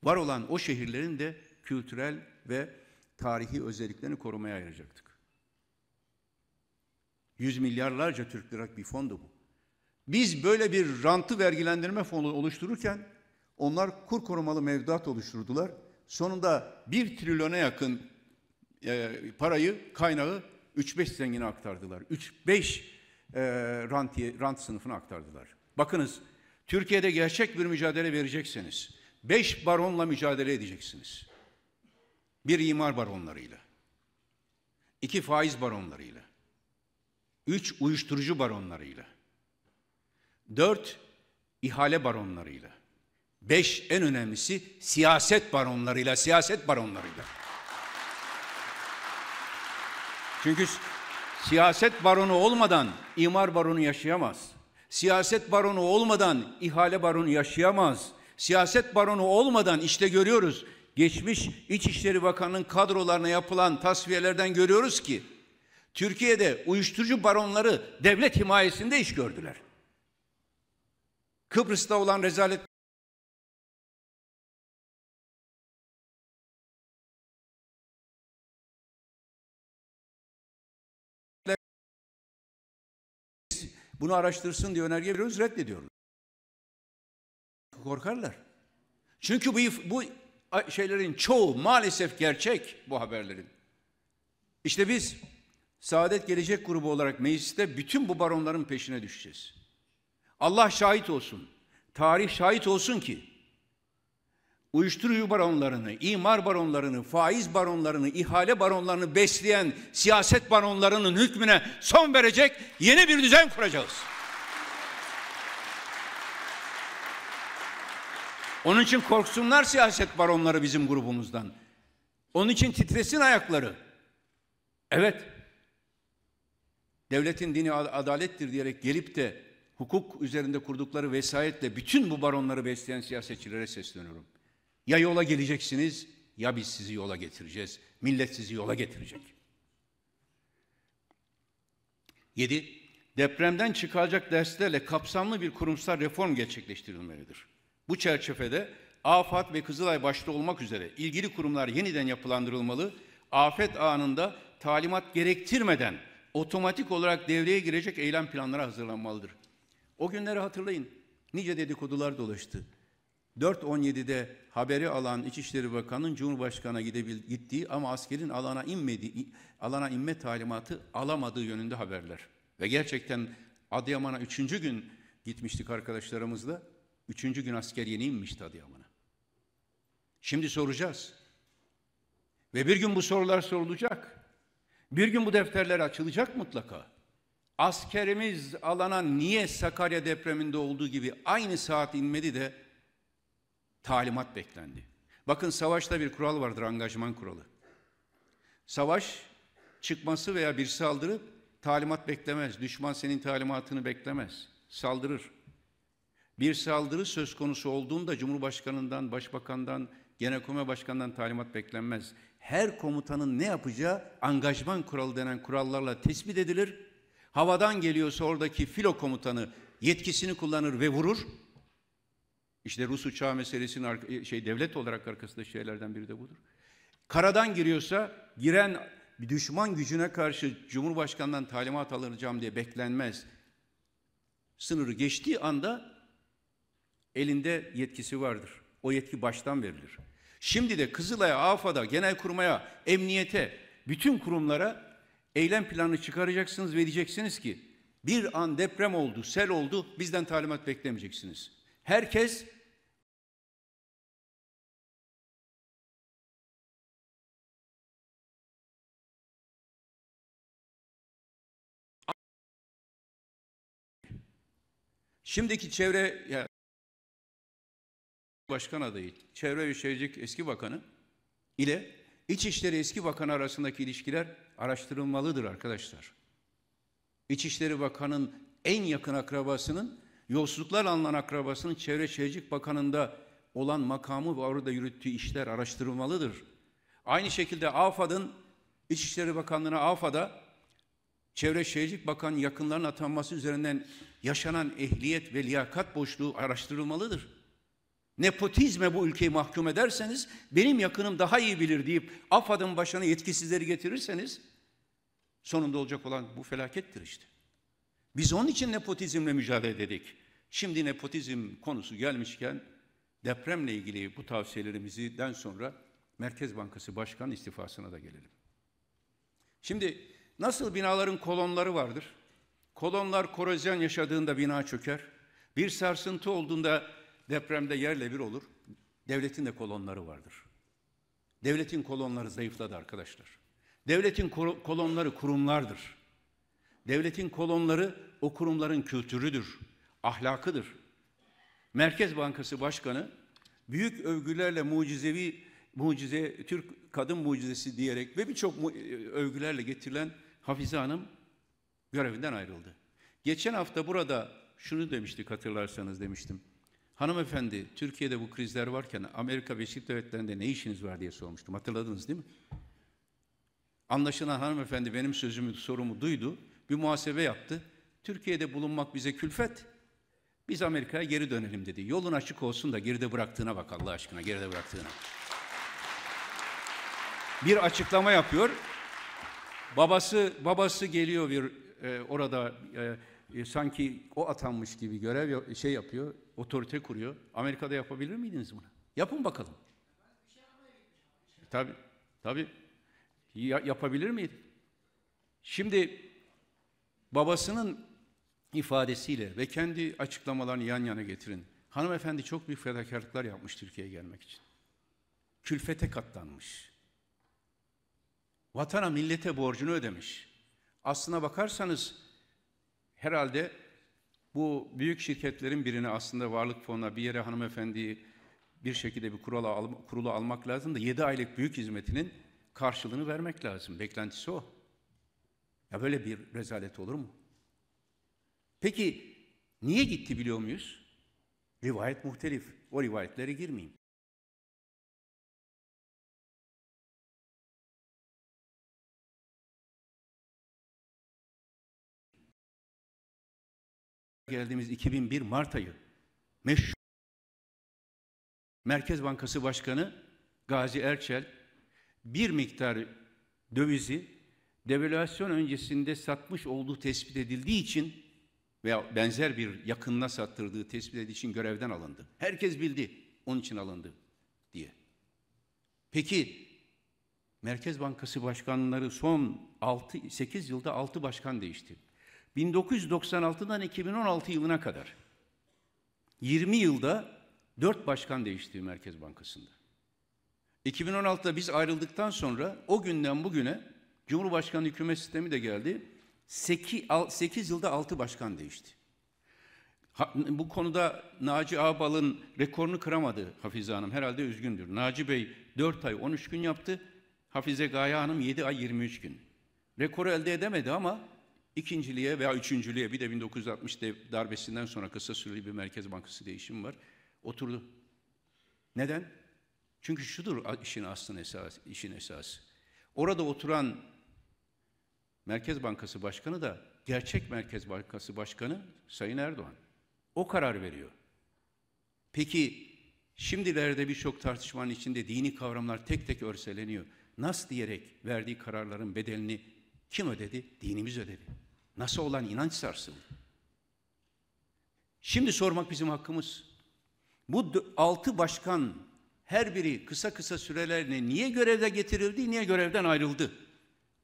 S1: var olan o şehirlerin de kültürel ve tarihi özelliklerini korumaya ayıracaktık. Yüz milyarlarca Türk lirak bir fondu bu. Biz böyle bir rantı vergilendirme fonu oluştururken onlar kur korumalı mevduat oluşturdular. Sonunda 1 trilyona yakın e, parayı, kaynağı 3-5 zengine aktardılar. 3-5 e, rantiye, rant sınıfına aktardılar. Bakınız Türkiye'de gerçek bir mücadele verecekseniz 5 baronla mücadele edeceksiniz. Bir imar baronlarıyla, iki faiz baronlarıyla, üç uyuşturucu baronlarıyla, dört ihale baronlarıyla, Beş en önemlisi siyaset baronlarıyla, siyaset baronlarıyla. Çünkü siyaset baronu olmadan imar baronu yaşayamaz. Siyaset baronu olmadan ihale baronu yaşayamaz. Siyaset baronu olmadan işte görüyoruz geçmiş İçişleri Bakanı'nın kadrolarına yapılan tasfiyelerden görüyoruz ki Türkiye'de uyuşturucu
S2: baronları devlet himayesinde iş gördüler. Kıbrıs'ta olan rezalet Bunu araştırsın diye önerge veriyoruz, reddediyorlar.
S1: Korkarlar. Çünkü bu, bu şeylerin çoğu maalesef gerçek bu haberlerin. İşte biz Saadet Gelecek grubu olarak mecliste bütün bu baronların peşine düşeceğiz. Allah şahit olsun. Tarih şahit olsun ki uyuşturucu baronlarını, imar baronlarını, faiz baronlarını, ihale baronlarını besleyen siyaset baronlarının hükmüne son verecek yeni bir düzen kuracağız. Onun için korksunlar siyaset baronları bizim grubumuzdan. Onun için titresin ayakları. Evet. Devletin dini adalettir diyerek gelip de hukuk üzerinde kurdukları vesayetle bütün bu baronları besleyen siyasetçilere sesleniyorum. Ya yola geleceksiniz ya biz sizi yola getireceğiz. Millet sizi yola getirecek. 7. Depremden çıkacak derslerle kapsamlı bir kurumsal reform gerçekleştirilmelidir. Bu çerçevede AFAD ve Kızılay başta olmak üzere ilgili kurumlar yeniden yapılandırılmalı, afet anında talimat gerektirmeden otomatik olarak devreye girecek eylem planları hazırlanmalıdır. O günleri hatırlayın. Nice dedikodular dolaştı. 4.17'de haberi alan İçişleri Bakanı'nın Cumhurbaşkanı'na gittiği ama askerin alana inmedi alana inme talimatı alamadığı yönünde haberler. Ve gerçekten Adıyaman'a üçüncü gün gitmiştik arkadaşlarımızla. Üçüncü gün asker yeni inmişti Adıyaman'a. Şimdi soracağız. Ve bir gün bu sorular sorulacak. Bir gün bu defterler açılacak mutlaka. Askerimiz alana niye Sakarya depreminde olduğu gibi aynı saat inmedi de talimat beklendi. Bakın savaşta bir kural vardır, angajman kuralı. Savaş çıkması veya bir saldırı talimat beklemez. Düşman senin talimatını beklemez. Saldırır. Bir saldırı söz konusu olduğunda Cumhurbaşkanından, Başbakandan, Genelkurmay Başkanından talimat beklenmez. Her komutanın ne yapacağı angajman kuralı denen kurallarla tespit edilir. Havadan geliyorsa oradaki filo komutanı yetkisini kullanır ve vurur. İşte Rus uçağı meselesinin e, şey devlet olarak arkasında şeylerden biri de budur. Karadan giriyorsa giren bir düşman gücüne karşı Cumhurbaşkanından talimat alınacağım diye beklenmez. Sınırı geçtiği anda elinde yetkisi vardır. O yetki baştan verilir. Şimdi de Kızılay'a, AFA'da, Genelkurmay'a, Emniyete, bütün kurumlara eylem planı çıkaracaksınız ve diyeceksiniz ki
S3: bir an deprem oldu, sel oldu, bizden talimat beklemeyeceksiniz. Herkes Şimdiki çevre ya başkan adayı, çevre ve şehircilik eski bakanı ile
S1: İçişleri eski bakanı arasındaki ilişkiler araştırılmalıdır arkadaşlar. İçişleri Bakanı'nın en yakın akrabasının Yolsuzluklar alınan akrabasının Çevre Şehircilik Bakanı'nda olan makamı ve orada yürüttüğü işler araştırılmalıdır. Aynı şekilde AFAD'ın İçişleri Bakanlığı'na AFAD'a Çevre Şehircilik Bakanı yakınların atanması üzerinden yaşanan ehliyet ve liyakat boşluğu araştırılmalıdır. Nepotizme bu ülkeyi mahkum ederseniz benim yakınım daha iyi bilir deyip AFAD'ın başına yetkisizleri getirirseniz sonunda olacak olan bu felakettir işte. Biz onun için nepotizmle mücadele dedik. Şimdi nepotizm konusu gelmişken depremle ilgili bu tavsiyelerimizden sonra Merkez Bankası Başkan istifasına da gelelim. Şimdi nasıl binaların kolonları vardır? Kolonlar korozyon yaşadığında bina çöker. Bir sarsıntı olduğunda depremde yerle bir olur. Devletin de kolonları vardır. Devletin kolonları zayıfladı arkadaşlar. Devletin kolonları kurumlardır. Devletin kolonları o kurumların kültürüdür, ahlakıdır. Merkez Bankası Başkanı büyük övgülerle mucizevi mucize Türk kadın mucizesi diyerek ve birçok övgülerle getirilen Hafize Hanım görevinden ayrıldı. Geçen hafta burada şunu demiştik hatırlarsanız demiştim. Hanımefendi Türkiye'de bu krizler varken Amerika Birleşik Devletleri'nde ne işiniz var diye sormuştum. Hatırladınız değil mi? Anlaşılan hanımefendi benim sözümü, sorumu duydu bir muhasebe yaptı. Türkiye'de bulunmak bize külfet. Biz Amerika'ya geri dönelim dedi. Yolun açık olsun da geride bıraktığına bak Allah aşkına geride bıraktığına. Bir açıklama yapıyor. Babası babası geliyor bir e, orada e, e, sanki o atanmış gibi görev şey yapıyor, otorite kuruyor. Amerika'da yapabilir miydiniz bunu? Yapın bakalım. Tabi tabi Ya, yapabilir miydi? Şimdi babasının ifadesiyle ve kendi açıklamalarını yan yana getirin. Hanımefendi çok büyük fedakarlıklar yapmış Türkiye'ye gelmek için. Külfete katlanmış. Vatana, millete borcunu ödemiş. Aslına bakarsanız herhalde bu büyük şirketlerin birine aslında varlık fonuna bir yere hanımefendiyi bir şekilde bir kurula, kurulu almak lazım da 7 aylık büyük hizmetinin karşılığını vermek lazım. Beklentisi o. Ya böyle bir rezalet olur mu?
S3: Peki niye gitti biliyor muyuz? Rivayet muhtelif. O rivayetlere girmeyeyim. geldiğimiz 2001 Mart ayı meşhur Merkez Bankası Başkanı Gazi Erçel bir
S1: miktar dövizi devalüasyon öncesinde satmış olduğu tespit edildiği için veya benzer bir yakınına sattırdığı tespit edildiği için görevden alındı. Herkes bildi onun için alındı diye. Peki Merkez Bankası başkanları son 6 8 yılda 6 başkan değişti. 1996'dan 2016 yılına kadar 20 yılda 4 başkan değişti Merkez Bankası'nda. 2016'da biz ayrıldıktan sonra o günden bugüne Cumhurbaşkanı hükümet sistemi de geldi. 8, 8 yılda 6 başkan değişti. bu konuda Naci Ağbal'ın rekorunu kıramadı Hafize Hanım. Herhalde üzgündür. Naci Bey 4 ay 13 gün yaptı. Hafize Gaye Hanım 7 ay 23 gün. Rekoru elde edemedi ama ikinciliğe veya üçüncülüğe bir de 1960 darbesinden sonra kısa süreli bir Merkez Bankası değişimi var. Oturdu. Neden? Çünkü şudur işin aslının esası, işin esası. Orada oturan Merkez Bankası Başkanı da gerçek Merkez Bankası Başkanı Sayın Erdoğan. O karar veriyor. Peki şimdilerde birçok tartışmanın içinde dini kavramlar tek tek örseleniyor. Nas diyerek verdiği kararların bedelini kim ödedi? Dinimiz ödedi. Nasıl olan inanç sarsıldı. Şimdi sormak bizim hakkımız. Bu altı başkan her biri kısa kısa sürelerine niye görevde getirildi, niye görevden ayrıldı?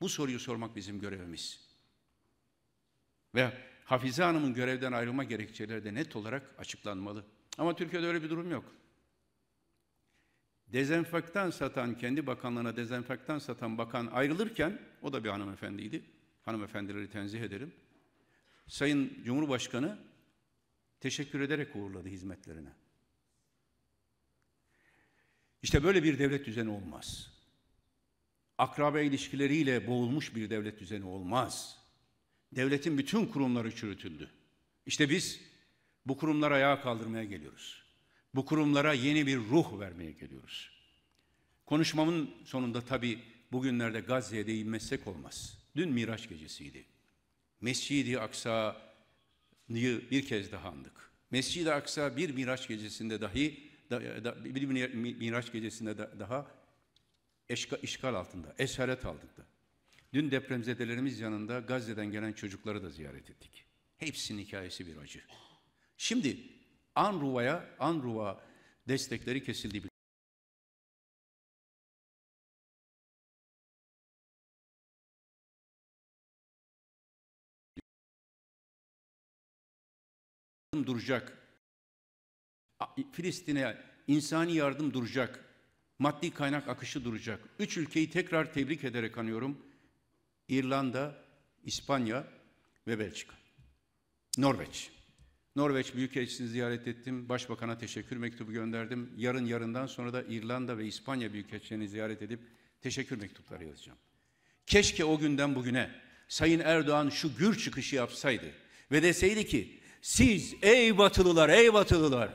S1: Bu soruyu sormak bizim görevimiz. Ve Hafize Hanım'ın görevden ayrılma gerekçeleri de net olarak açıklanmalı. Ama Türkiye'de öyle bir durum yok. Dezenfektan satan, kendi bakanlığına dezenfektan satan bakan ayrılırken, o da bir hanımefendiydi, hanımefendileri tenzih ederim. Sayın Cumhurbaşkanı teşekkür ederek uğurladı hizmetlerine. İşte böyle bir devlet düzeni olmaz akraba ilişkileriyle boğulmuş bir devlet düzeni olmaz. Devletin bütün kurumları çürütüldü. İşte biz bu kurumlara ayağa kaldırmaya geliyoruz. Bu kurumlara yeni bir ruh vermeye geliyoruz. Konuşmamın sonunda tabii bugünlerde Gazze'ye değinmezsek olmaz. Dün Miraç gecesiydi. Mescid-i Aksa'yı bir kez daha andık. Mescid-i Aksa bir Miraç gecesinde dahi da, da, bir Miraç gecesinde da, daha eşka, işgal altında, esaret altında. Dün depremzedelerimiz yanında Gazze'den gelen çocukları da ziyaret ettik.
S3: Hepsinin hikayesi bir acı. Şimdi Anruva'ya, Anruva destekleri kesildi. duracak. Filistin'e insani yardım duracak maddi kaynak akışı duracak. Üç ülkeyi tekrar
S1: tebrik ederek anıyorum. İrlanda, İspanya ve Belçika. Norveç. Norveç Büyükelçisini ziyaret ettim. Başbakan'a teşekkür mektubu gönderdim. Yarın yarından sonra da İrlanda ve İspanya Büyükelçilerini ziyaret edip teşekkür mektupları yazacağım. Keşke o günden bugüne Sayın Erdoğan şu gür çıkışı yapsaydı ve deseydi ki siz ey batılılar ey batılılar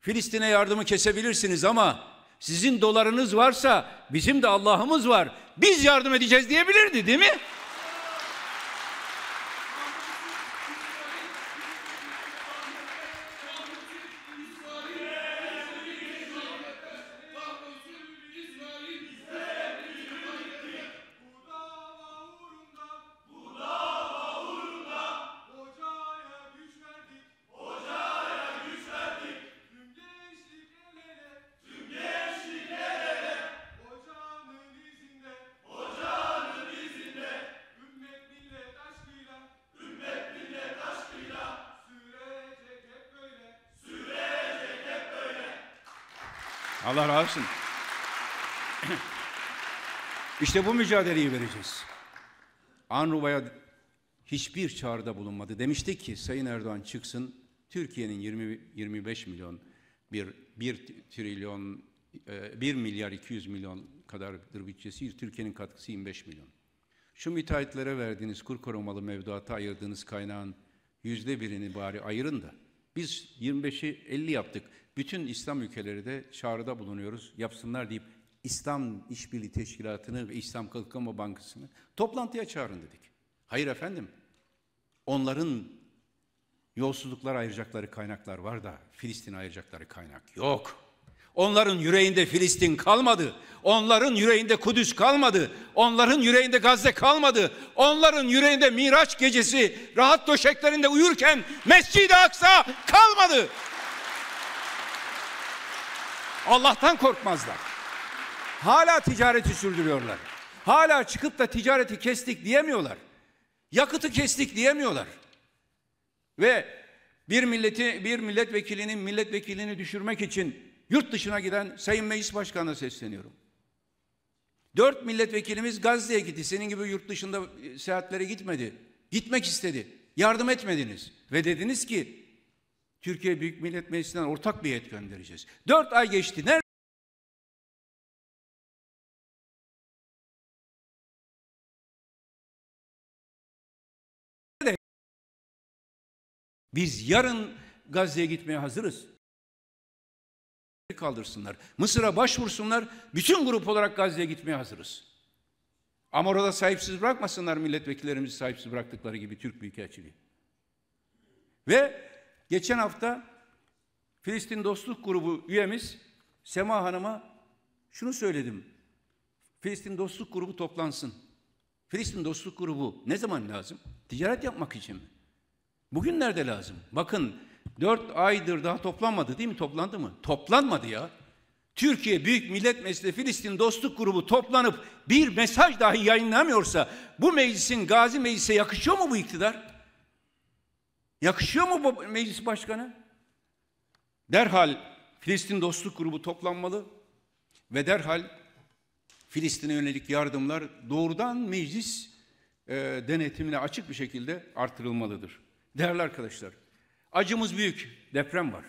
S1: Filistin'e yardımı kesebilirsiniz ama sizin dolarınız varsa bizim de Allah'ımız var. Biz yardım edeceğiz diyebilirdi değil mi? Allah razı olsun. işte bu mücadeleyi vereceğiz. Anruva'ya hiçbir çağrıda bulunmadı. Demiştik ki Sayın Erdoğan çıksın Türkiye'nin 20 25 milyon bir 1 trilyon 1 e, milyar 200 milyon kadardır bütçesi. Türkiye'nin katkısı 25 milyon. Şu müteahhitlere verdiğiniz kur korumalı mevduata ayırdığınız kaynağın yüzde birini bari ayırın da biz 25'i 50 yaptık. Bütün İslam ülkeleri de çağrıda bulunuyoruz. Yapsınlar deyip İslam İşbirliği Teşkilatı'nı ve İslam Kalkınma Bankası'nı toplantıya çağırın dedik. Hayır efendim. Onların yolsuzluklar ayıracakları kaynaklar var da Filistin ayıracakları kaynak yok. Onların yüreğinde Filistin kalmadı. Onların yüreğinde Kudüs kalmadı. Onların yüreğinde Gazze kalmadı. Onların yüreğinde Miraç gecesi rahat döşeklerinde uyurken Mescid-i Aksa kalmadı. Allah'tan korkmazlar. Hala ticareti sürdürüyorlar. Hala çıkıp da ticareti kestik diyemiyorlar. Yakıtı kestik diyemiyorlar. Ve bir milleti bir milletvekilinin milletvekilini düşürmek için yurt dışına giden Sayın Meclis Başkanı'na sesleniyorum. Dört milletvekilimiz Gazze'ye gitti. Senin gibi yurt dışında e, seyahatlere gitmedi. Gitmek istedi.
S3: Yardım etmediniz. Ve dediniz ki Türkiye Büyük Millet Meclisi'nden ortak bir heyet göndereceğiz. Dört ay geçti. Nerede? Biz yarın Gazze'ye gitmeye hazırız kaldırsınlar. Mısır'a başvursunlar. Bütün grup olarak Gazze'ye gitmeye hazırız.
S1: Ama orada sahipsiz bırakmasınlar milletvekillerimizi sahipsiz bıraktıkları gibi Türk Büyükelçiliği. Ve geçen hafta Filistin Dostluk Grubu üyemiz Sema Hanım'a şunu söyledim. Filistin Dostluk Grubu toplansın. Filistin Dostluk Grubu ne zaman lazım? Ticaret yapmak için mi? Bugünlerde lazım. Bakın Dört aydır daha toplanmadı değil mi? Toplandı mı? Toplanmadı ya. Türkiye Büyük Millet Meclisi Filistin Dostluk Grubu toplanıp bir mesaj dahi yayınlamıyorsa bu meclisin Gazi Meclisi'ne yakışıyor mu bu iktidar? Yakışıyor mu bu meclis başkanı? Derhal Filistin Dostluk Grubu toplanmalı ve derhal Filistin'e yönelik yardımlar doğrudan meclis e, denetimine açık bir şekilde artırılmalıdır. Değerli arkadaşlar, Acımız büyük. Deprem var.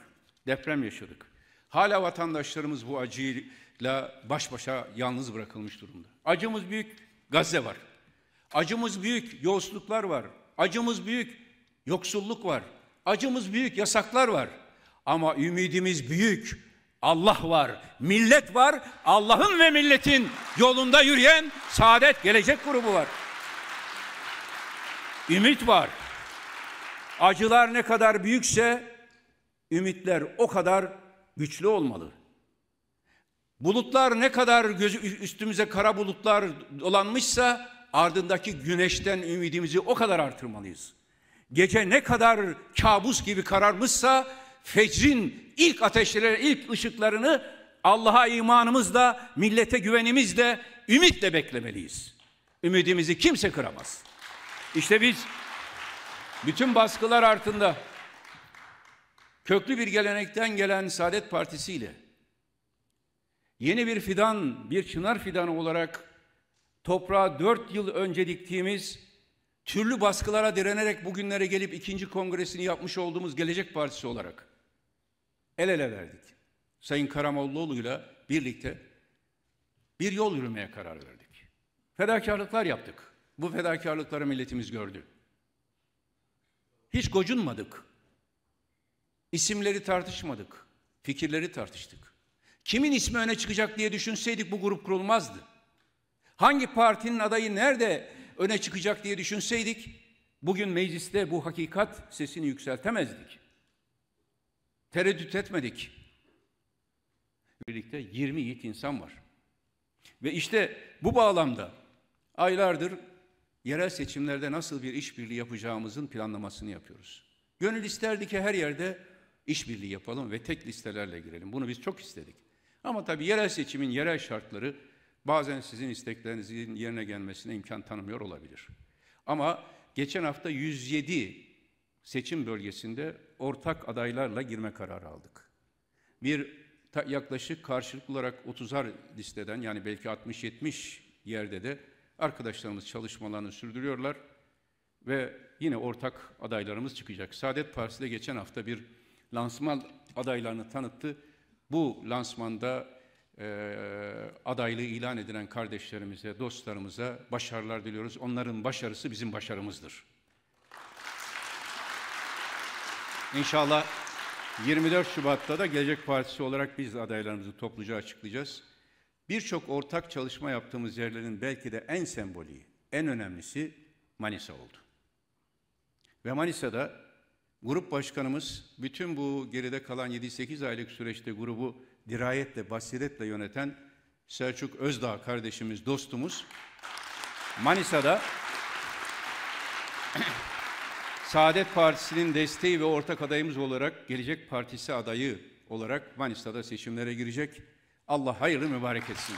S1: Deprem yaşadık. Hala vatandaşlarımız bu acıyla baş başa yalnız bırakılmış durumda. Acımız büyük. Gazze var. Acımız büyük. Yolsuzluklar var. Acımız büyük. Yoksulluk var. Acımız büyük. Yasaklar var. Ama ümidimiz büyük. Allah var, millet var, Allah'ın ve milletin yolunda yürüyen Saadet Gelecek grubu var. Ümit var. Acılar ne kadar büyükse ümitler o kadar güçlü olmalı. Bulutlar ne kadar gözü, üstümüze kara bulutlar dolanmışsa ardındaki güneşten ümidimizi o kadar artırmalıyız. Gece ne kadar kabus gibi kararmışsa fecrin ilk ateşleri, ilk ışıklarını Allah'a imanımızla, millete güvenimizle, ümitle beklemeliyiz. Ümidimizi kimse kıramaz. İşte biz bütün baskılar altında köklü bir gelenekten gelen Saadet Partisi ile yeni bir fidan, bir çınar fidanı olarak toprağa dört yıl önce diktiğimiz türlü baskılara direnerek bugünlere gelip ikinci kongresini yapmış olduğumuz Gelecek Partisi olarak el ele verdik. Sayın ile birlikte bir yol yürümeye karar verdik. Fedakarlıklar yaptık. Bu fedakarlıkları milletimiz gördü. Hiç gocunmadık. İsimleri tartışmadık. Fikirleri tartıştık. Kimin ismi öne çıkacak diye düşünseydik bu grup kurulmazdı. Hangi partinin adayı nerede öne çıkacak diye düşünseydik bugün mecliste bu hakikat sesini yükseltemezdik. Tereddüt etmedik. Birlikte 20 yiğit insan var. Ve işte bu bağlamda aylardır yerel seçimlerde nasıl bir işbirliği yapacağımızın planlamasını yapıyoruz. Gönül isterdi ki her yerde işbirliği yapalım ve tek listelerle girelim. Bunu biz çok istedik. Ama tabii yerel seçimin yerel şartları bazen sizin isteklerinizin yerine gelmesine imkan tanımıyor olabilir. Ama geçen hafta 107 seçim bölgesinde ortak adaylarla girme kararı aldık. Bir yaklaşık karşılıklı olarak 30'ar listeden yani belki 60-70 yerde de Arkadaşlarımız çalışmalarını sürdürüyorlar ve yine ortak adaylarımız çıkacak. Saadet Partisi de geçen hafta bir lansman adaylarını tanıttı. Bu lansmanda e, adaylığı ilan edilen kardeşlerimize, dostlarımıza başarılar diliyoruz. Onların başarısı bizim başarımızdır. İnşallah 24 Şubat'ta da Gelecek Partisi olarak biz adaylarımızı topluca açıklayacağız. Birçok ortak çalışma yaptığımız yerlerin belki de en semboliği, en önemlisi Manisa oldu. Ve Manisa'da grup başkanımız bütün bu geride kalan 7-8 aylık süreçte grubu dirayetle, basiretle yöneten Selçuk Özdağ kardeşimiz, dostumuz Manisa'da Saadet Partisi'nin desteği ve ortak adayımız olarak Gelecek Partisi adayı olarak Manisa'da seçimlere girecek Allah hayırlı mübarek etsin.